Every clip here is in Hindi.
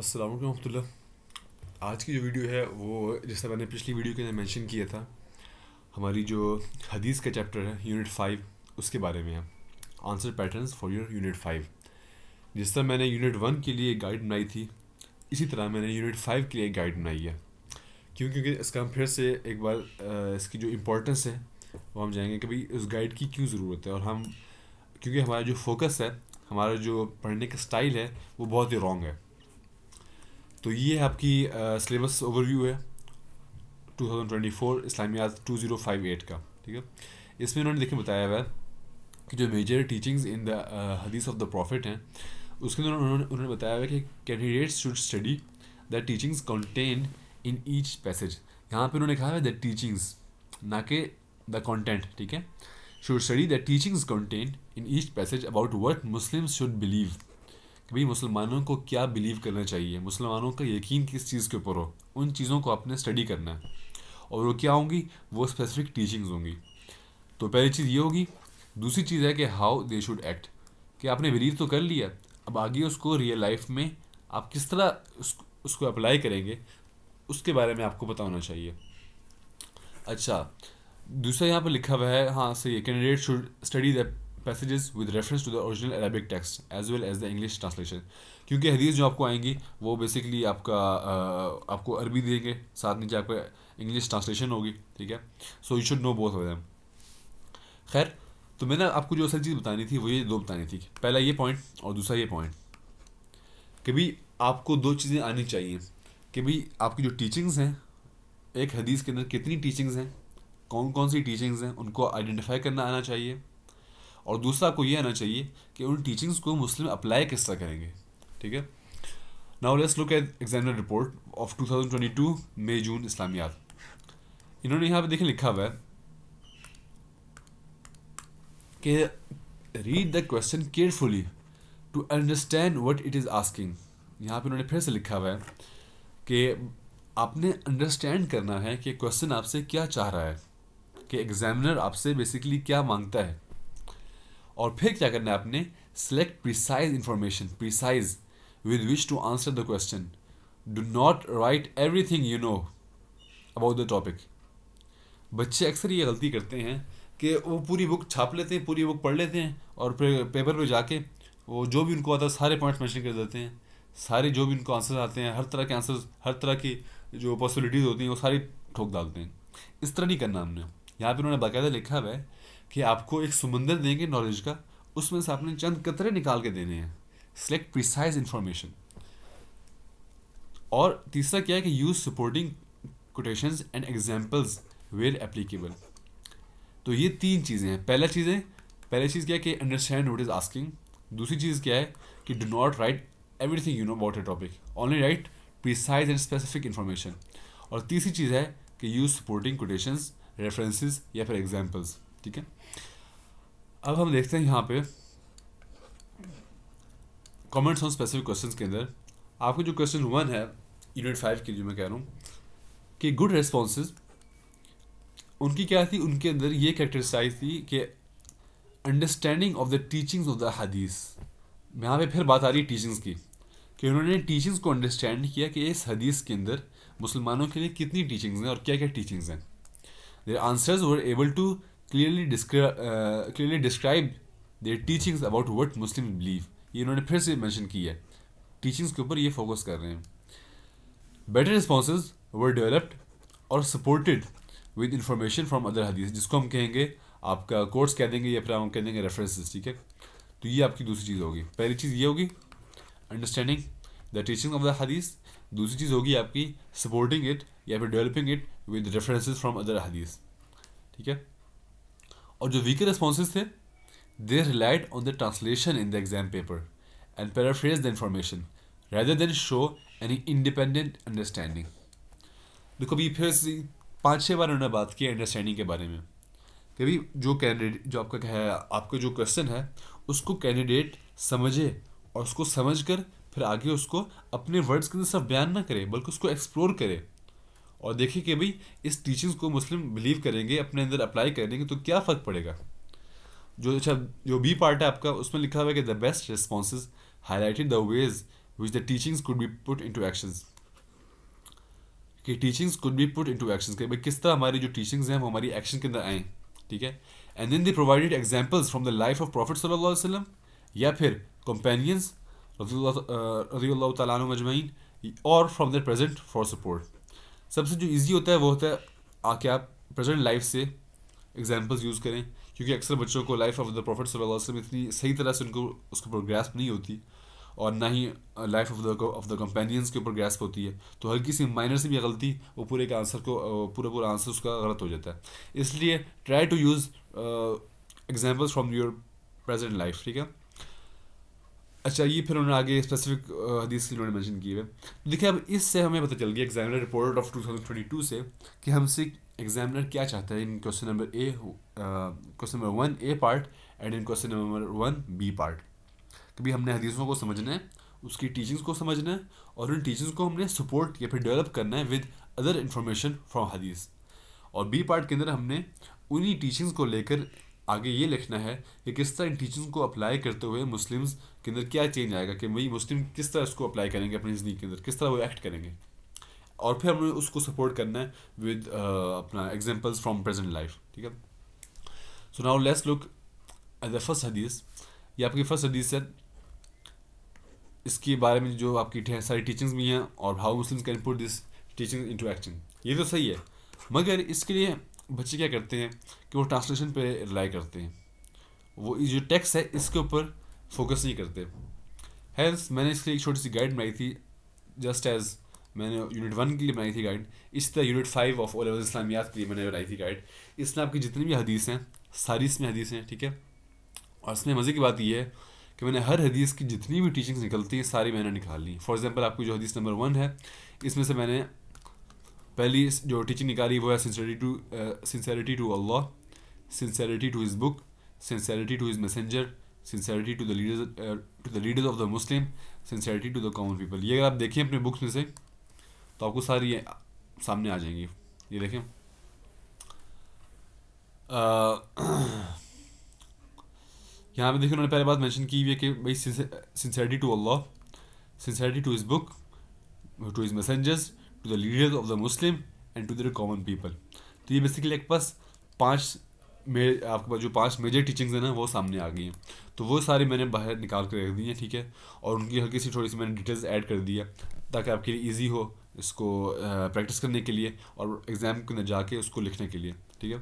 अस्सलाम वालेकुम आज की जो वीडियो है वो जैसा मैंने पिछली वीडियो के अंदर मेंशन किया था हमारी जो हदीस का चैप्टर है यूनिट फाइव उसके बारे में है answer patterns for your unit five जिस तरह मैंने यूनिट वन के लिए गाइड बनाई थी इसी तरह मैंने यूनिट फाइव के लिए गाइड बनाई है क्यों क्योंकि इसका हम फिर से एक बार इसकी जो इम्पोर्टेंस है वो हम जाएंगे कि भाई उस गाइड की क्यों ज़रूरत है और हम क्योंकि हमारा जो फोकस है हमारा जो पढ़ने का स्टाइल है वो बहुत ही रॉन्ग है तो ये है आपकी सिलेबस ओवरव्यू है 2024 फाइव 2058 का ठीक है इसमें इन्होंने देखिए बताया हुआ है कि जो major teachings in the hadith of the prophet हैं उसके अंदर उन्होंने उन्होंने बताया हुआ है कि candidates should study the teachings contained in each passage यहाँ पे उन्होंने कहा है द टीचिंग्स ना के द कॉन्टेंट ठीक है should study the teachings contained in each passage about what Muslim should believe भाई मुसलमानों को क्या बिलीव करना चाहिए मुसलमानों का यकीन किस चीज़ के ऊपर हो उन चीज़ों को आपने स्टडी करना है और वो क्या होंगी वो स्पेसिफिक टीचिंग्स होंगी तो पहली चीज़ ये होगी दूसरी चीज़ है कि हाउ दे शुड एक्ट कि आपने बिलीव तो कर लिया अब आगे उसको रियल लाइफ में आप किस तरह उस, उसको अप्लाई करेंगे उसके बारे में आपको पता होना चाहिए अच्छा दूसरा यहाँ पर लिखा हुआ है हाँ सही है candidate should study the passages with reference to the original Arabic text as well as the English translation क्योंकि हदीस जो आपको आएंगी वो बेसिकली आपका आपको अरबी देंगे साथ नीचे आपका इंग्लिश ट्रांसलेशन होगी ठीक है so you should know both of them खैर तो मैंने आपको जो असल चीज़ बतानी थी वो ये दो बतानी थी पहला ये पॉइंट और दूसरा ये पॉइंट कि भाई आपको दो चीज़ें आनी चाहिए कि भाई आपकी जो टीचिंग्स हैं एक हदीस के अंदर कितनी टीचिंग्स हैं कौन कौन सी टीचिंग्स हैं उनको आइडेंटिफाई करना आना चाहिए और दूसरा आपको ये आना चाहिए कि उन टीचिंग्स को मुस्लिम अप्लाई किस तरह करेंगे ठीक है now let's look at examiner report of 2022 May June इस्लामियात इन्होंने यहाँ पे देखिए लिखा हुआ है कि read the question carefully to understand what it is asking यहाँ पे उन्होंने फिर से लिखा हुआ है कि आपने अंडरस्टैंड करना है कि क्वेश्चन आपसे क्या चाह रहा है कि एग्जामिनर आपसे बेसिकली क्या मांगता है और फिर क्या करना है आपने select precise information precise with which to answer the question do not write everything you know about the topic बच्चे अक्सर ये गलती करते हैं कि वो पूरी बुक छाप लेते हैं पूरी बुक पढ़ लेते हैं और फिर पेपर पे जाके वो जो भी उनको आता है सारे पॉइंट्स मैंशन कर देते हैं सारे जो भी उनको आंसर आते हैं हर तरह के आंसर हर तरह की जो पॉसिबिलिटीज़ होती हैं वो सारी ठोक डालते हैं इस तरह नहीं करना हमने यहाँ पर उन्होंने बाकायदा लिखा हुआ है कि आपको एक समुंदर देंगे नॉलेज का उसमें से आपने चंद कतरे निकाल के देने हैं सेलेक्ट प्रिसाइज इंफॉर्मेशन और तीसरा क्या है कि use supporting quotations and examples where applicable तो ये तीन चीज़ें हैं पहला चीज़ है पहली चीज़ क्या है कि अंडरस्टैंड वट इज़ आस्किंग दूसरी चीज़ क्या है कि do not write everything you know about a topic only write precise and specific information और तीसरी चीज़ है कि यूज सपोर्टिंग कोटेशन रेफरेंसेज या फिर एग्जाम्पल्स ठीक है अब हम देखते हैं यहाँ पे कमेंट्स ऑन स्पेसिफिक क्वेश्चंस के अंदर आपको जो क्वेश्चन वन है यूनिट फाइव की जो मैं कह रहा हूँ कि गुड रेस्पॉन्सेज उनकी क्या थी उनके अंदर ये कैरेक्टरिस्टाइज थी कि understanding of the teachings of the hadith यहाँ पे फिर बात आ रही है टीचिंग्स की कि उन्होंने टीचिंग्स को अंडरस्टैंड किया कि इस हदीस के अंदर मुसलमानों के लिए कितनी टीचिंग्स हैं और क्या क्या टीचिंग्स हैं their answers were able to clearly clearly describe their teachings about what Muslim believe ये इन्होंने फिर से मैंशन की है टीचिंग्स के ऊपर ये फोकस कर रहे हैं बेटर रिस्पॉन्स वर डेवलप्ड और supported with information from other hadith जिसको हम कहेंगे आपका कोर्स कह देंगे या फिर हम कह देंगे रेफरेंसेज ठीक है तो ये आपकी दूसरी चीज़ होगी पहली चीज़ ये होगी understanding the teaching of the hadith दूसरी चीज़ होगी आपकी सपोर्टिंग इट या फिर developing it with references from other hadith ठीक है और जो वीकर रिस्पॉन्स थे they relied on the translation in the exam paper and paraphrase the information rather than show any independent understanding देखो अभी फिर पाँच छः बार उन्होंने बात की अंडरस्टैंडिंग के बारे में कभी जो कैंडिडेट जो आपका क्या है आपका जो क्वेश्चन है उसको कैंडिडेट समझे और उसको समझ कर फिर आगे उसको अपने वर्ड्स के अंदर सब बयान ना करे बल्कि उसको एक्सप्लोर करे और देखें कि भाई इस टीचिंग्स को मुस्लिम बिलीव करेंगे अपने अंदर अप्लाई करेंगे तो क्या फ़र्क पड़ेगा जो अच्छा जो बी पार्ट है आपका उसमें लिखा हुआ है कि the best response highlighted the ways which the teachings could be put into action कि teachings could be put into action भाई किस तरह हमारी जो टीचिंग्स हैं वो हमारी एक्शन के अंदर आएँ ठीक है and then they provided examples from the life of prophet सल्लल्लाहु वसल्लम या फिर कंपेनियंस रजी अल्लाह तजमैन और from the present for support सबसे जो ईजी होता है वो होता है आके आप प्रेजेंट लाइफ से एग्जाम्पल्स यूज़ करें क्योंकि अक्सर बच्चों को लाइफ ऑफ द प्रॉफिट वसलम इतनी सही तरह से उनको उसके ऊपर ग्रैस्प नहीं होती और ना ही life of the of the companions के ऊपर ग्रैस्प होती है तो हल्की सी माइनर से भी गलती वो पूरे एक आंसर को uh, पूरा पूरा आंसर उसका गलत हो जाता है इसलिए try to use examples from your present life ठीक है अच्छा ये फिर उन्होंने आगे स्पेसिफिक हदीस की उन्होंने मैंशन की है देखिए अब इससे हमें पता चल गया examiner report of two thousand twenty two से कि हमसे एग्जामिनर क्या चाहता है in question number A question number one A part and in question number one B part कभी हमने हदीसों को समझना है उसकी टीचिंग्स को समझना है और उन टीचिंग्स को हमने सपोर्ट या फिर डेवलप करना है विद अदर इन्फॉर्मेशन फ्रॉम हदीस और बी पार्ट के अंदर हमने उन्हीं टीचिंग्स को लेकर आगे ये लिखना है कि किस तरह इन टीचिंग को अप्लाई करते हुए मुस्लिम्स के अंदर क्या चेंज आएगा कि वही मुस्लिम किस तरह इसको अप्लाई करेंगे अपनी ज़िंदगी के अंदर किस तरह वो एक्ट करेंगे और फिर हमें उसको सपोर्ट करना है विद uh, अपना एग्जाम्पल्स फ्राम प्रेजेंट लाइफ ठीक है so now let's look at the first hadith ये आपकी फर्स्ट हदीस है इसके बारे में जो आपकी ढेर सारी टीचिंग्स भी हैं और how Muslim can put this teaching into action ये तो सही है मगर इसके लिए बच्चे क्या करते हैं कि वो ट्रांसलेशन पे रिलाई करते हैं वो जो टेक्स्ट है इसके ऊपर फोकस नहीं करते हेल्स मैंने इसके लिए एक छोटी सी गाइड बनाई थी जस्ट एज मैंने यूनिट वन के लिए बनाई थी गाइड इस तरह unit five of O level Islamiyat के लिए मैंने बनाई थी गाइड इसमें आपकी जितनी भी हदीस हैं सारी इसमें हदीस हैं ठीक है और इसमें मज़े की बात यह है कि मैंने हर हदीस की जितनी भी टीचिंग्स निकलती हैं सारी मैंने निकाल ली फॉर एग्जाम्पल आपकी जो हदीस नंबर वन है इसमें से मैंने पहली जो टीचिंग निकाली वो है sincerity to sincerity to Allah sincerity to his book sincerity to his messenger sincerity to the leaders to the leaders of the Muslim sincerity to the common people ये अगर आप देखें अपने बुक्स में से तो आपको सारी ये सामने आ जाएंगी ये देखें uh, यहाँ पे देखिए उन्होंने पहले बात मैंशन की हुई है कि भाई sincerity to Allah sincerity to his book to his messengers to the leaders of the Muslim and to the common people तो ये बेसिकली एक पास पाँच मे आपके पास जो पांच मेजर टीचिंग्स हैं ना वो सामने आ गई हैं तो वो सारी मैंने बाहर निकाल कर रख दी हैं ठीक है और उनकी हल्की सी थोड़ी सी मैंने डिटेल्स ऐड कर दी है ताकि आपके लिए ईजी हो इसको प्रैक्टिस करने के लिए और एग्ज़ाम के अंदर जाके उसको लिखने के लिए ठीक है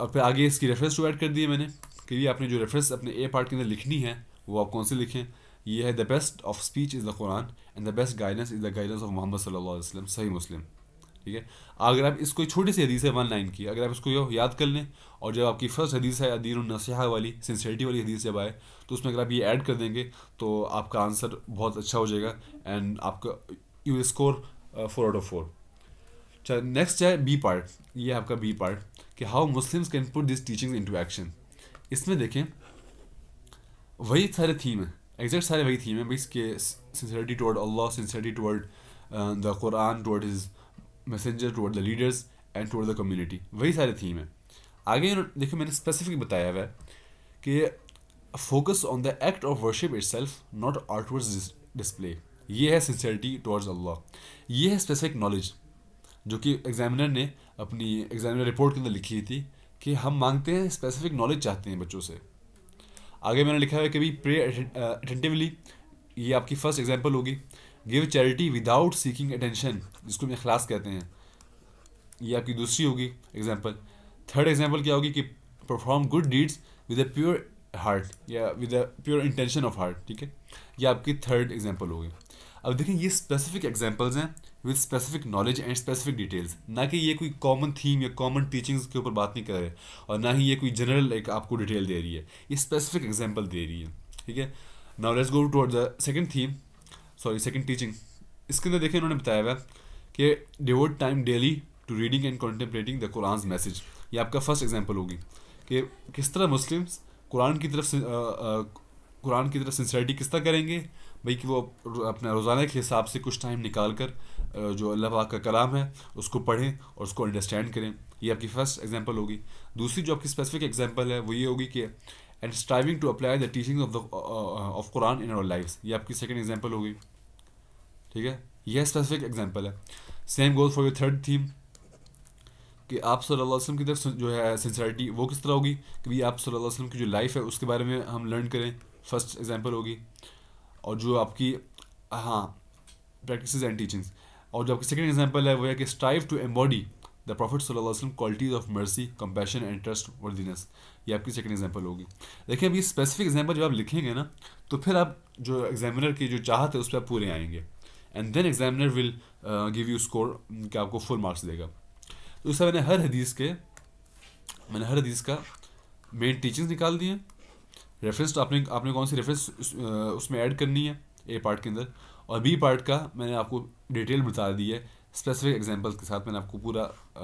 और फिर आगे इसकी रेफरेंस टू ऐड कर दी है मैंने कि ये आपने जो रेफरेंस अपने ए पार्ट के अंदर लिखनी है वो आप कौन सी लिखें ये है the best of speech is the Quran and the best guidance is the guidance of Mohammad सल्लल्लाहु अलैहि वसल्लम सही मुस्लिम ठीक है अगर आप इसको छोटी सी हदीस है वन लाइन की अगर आप इसको याद कर लें और जब आपकी फर्स्ट हदीस है अदीन नसीहा वाली सिंसेरिटी वाली हदीस जब आए तो उसमें अगर आप ये ऐड कर देंगे तो आपका आंसर बहुत अच्छा हो जाएगा एंड आपका you score four out of four चल नेक्स्ट है बी पार्ट ये आपका बी पार्ट कि how Muslims can put this teaching into action इसमें देखें वही सारे थीम है एग्जैक्ट सारे वही थीम है भाई इसके sincerity toward Allah, sincerity toward uh, the Quran, toward His messenger toward the leaders and toward the community. वही सारे थीम हैं आगे देखो मैंने स्पेसिफिक बताया हुआ है कि focus on the act of worship itself not outwards display ये है sincerity towards अल्लाह ये है स्पेसिफिक नॉलेज जो कि एग्जामिनर ने अपनी एग्जामिनर रिपोर्ट के अंदर लिखी थी कि हम मांगते हैं स्पेसिफिक नॉलेज चाहते हैं बच्चों से आगे मैंने लिखा है कि भाई प्रे अटेंटिवली ये आपकी फर्स्ट एग्जाम्पल होगी give charity without seeking attention जिसको हम अखलास कहते हैं ये आपकी दूसरी होगी एग्जाम्पल थर्ड एग्जाम्पल क्या होगी कि perform good deeds with a pure heart या with a pure intention of heart ठीक है ये आपकी थर्ड एग्जाम्पल होगी अब देखें ये स्पेसिफिक एग्जाम्पल्स हैं with specific knowledge and specific details ना कि ये कोई कॉमन थीम या कॉमन टीचिंग्स के ऊपर बात नहीं कर रहे और ना ही ये कोई जनरल एक आपको डिटेल दे रही है ये स्पेसिफिक एग्जाम्पल दे रही है ठीक है now let's go toward the second theme sorry second teaching इसके अंदर देखिए उन्होंने बताया हुआ कि devote time daily to reading and contemplating the Quran message ये आपका फर्स्ट एग्जाम्पल होगी कि किस तरह मुस्लिम्स कुरान की तरफ कुरान की तरफ सिंसियरिटी किस तरह करेंगे भाई कि वो अपना रोज़ाना के हिसाब से कुछ टाइम निकाल कर जो अल्लाह पाक का कलाम है उसको पढ़ें और उसको अंडरस्टैंड करें ये आपकी फ़र्स्ट एग्जांपल होगी दूसरी जो आपकी स्पेसिफिक एग्जांपल है वो ये होगी कि and striving to apply the teaching of the of Quran in our life ये आपकी सेकेंड एग्जाम्पल होगी ठीक है यह स्पेसिफिक एग्जाम्पल है same goal for your third theme कि आप सल्लल्लाहु वसल्लम की तरफ जो है सिंसरिटी वो किस तरह होगी कि आप सल्लल्लाहु अलैहि वसल्लम की जो लाइफ है उसके बारे में हम लर्न करें फर्स्ट एग्जाम्पल होगी और जो आपकी हाँ प्रैक्टिस एंड टीचिंग्स और जो आपकी सेकेंड एग्जाम्पल है वो है कि strive to embody the prophet सल्लल्लाहु अलैहि वसल्लम qualities of mercy compassion and trustworthiness ये आपकी सेकंड एग्जांपल होगी देखिए अब ये स्पेसिफिक एग्जांपल जब आप लिखेंगे ना तो फिर आप जो एग्जामिनर की जो चाहत है उस पर आप पूरे आएंगे and then examiner will give you score कि आपको फुल मार्क्स देगा तो उससे मैंने हर हदीस के मैंने हर हदीस का मेन टीचिंग निकाल दिए रेफरेंस तो आपने आपने कौन सी रेफरेंस उस, uh, उसमें ऐड करनी है ए पार्ट के अंदर और बी पार्ट का मैंने आपको डिटेल बता दी है स्पेसिफिक एग्जाम्पल्स के साथ मैंने आपको पूरा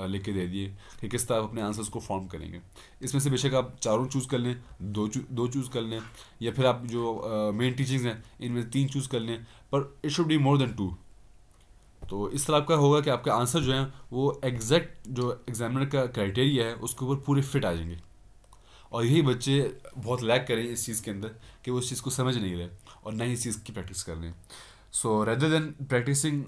लेके दे दिए कि किस तरह आप अपने आंसर्स को फॉर्म करेंगे इसमें से बेशक आप चारों चूज़ कर लें दो चू, दो चूज़ कर लें या फिर आप जो मेन टीचिंग्स हैं इनमें तीन चूज़ कर लें पर it should be more than two तो इस तरह आपका होगा कि आपके आंसर जो हैं वो एग्जैक्ट जो एग्जामिनर का क्राइटेरिया है उसके ऊपर पूरे फिट आ जाएंगे और यही बच्चे बहुत लैक करें इस चीज़ के अंदर कि वो इस चीज़ को समझ नहीं रहे और ना ही इस चीज़ की प्रैक्टिस कर रहे हैं सो रेदर देन प्रैक्टिसिंग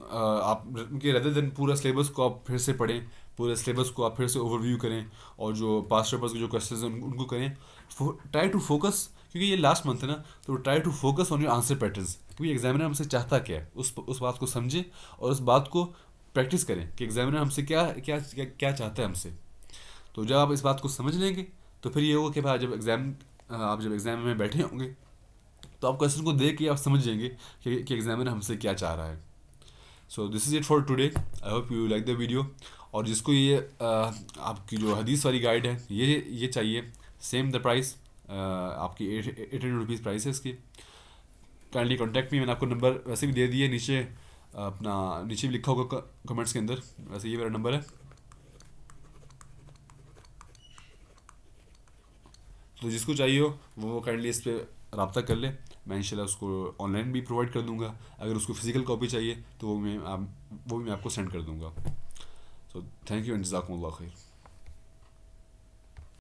आप उनके रेदर देन पूरा सिलेबस को आप फिर से पढ़ें पूरे सिलेबस को आप फिर से ओवरव्यू करें और जो पास्ट पेपर्स के जो क्वेश्चन हैं उनको करें ट्राई टू फोकस क्योंकि ये लास्ट मंथ है ना तो try to focus on your answer patterns क्योंकि एग्जामिनर हमसे चाहता क्या है उस उस बात को समझें और उस बात को प्रैक्टिस करें कि एग्जामिनर हमसे क्या क्या क्या, क्या चाहता है हमसे तो जब आप इस बात को समझ लेंगे तो फिर ये होगा कि भाई जब एग्ज़ाम आप जब एग्ज़ाम में बैठे होंगे तो आप क्वेश्चन को देख के आप समझ जाएंगे कि, एग्जामिनर हमसे क्या चाह रहा है so this is it for today I hope you like the video और जिसको ये आ, आपकी जो हदीस वाली गाइड है ये ये चाहिए सेम द प्राइस आपकी एट हंड्रेड रुपीज़ प्राइस है इसकी काइंडली कॉन्टैक्ट में मैंने आपको नंबर वैसे भी दे दिए नीचे अपना नीचे भी लिखा होगा कमेंट्स के अंदर वैसे ये मेरा नंबर है तो जिसको चाहिए हो वो काइंडली इस पर रबता कर ले मैं इन उसको ऑनलाइन भी प्रोवाइड कर दूंगा अगर उसको फिजिकल कॉपी चाहिए तो वो मैं आप वो भी मैं आपको सेंड कर दूंगा सो थैंक यू एंड खैर